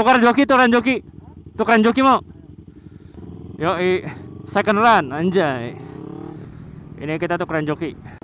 tukar joki tukaran joki tukar joki mau yoi second run anjay ini kita tukar joki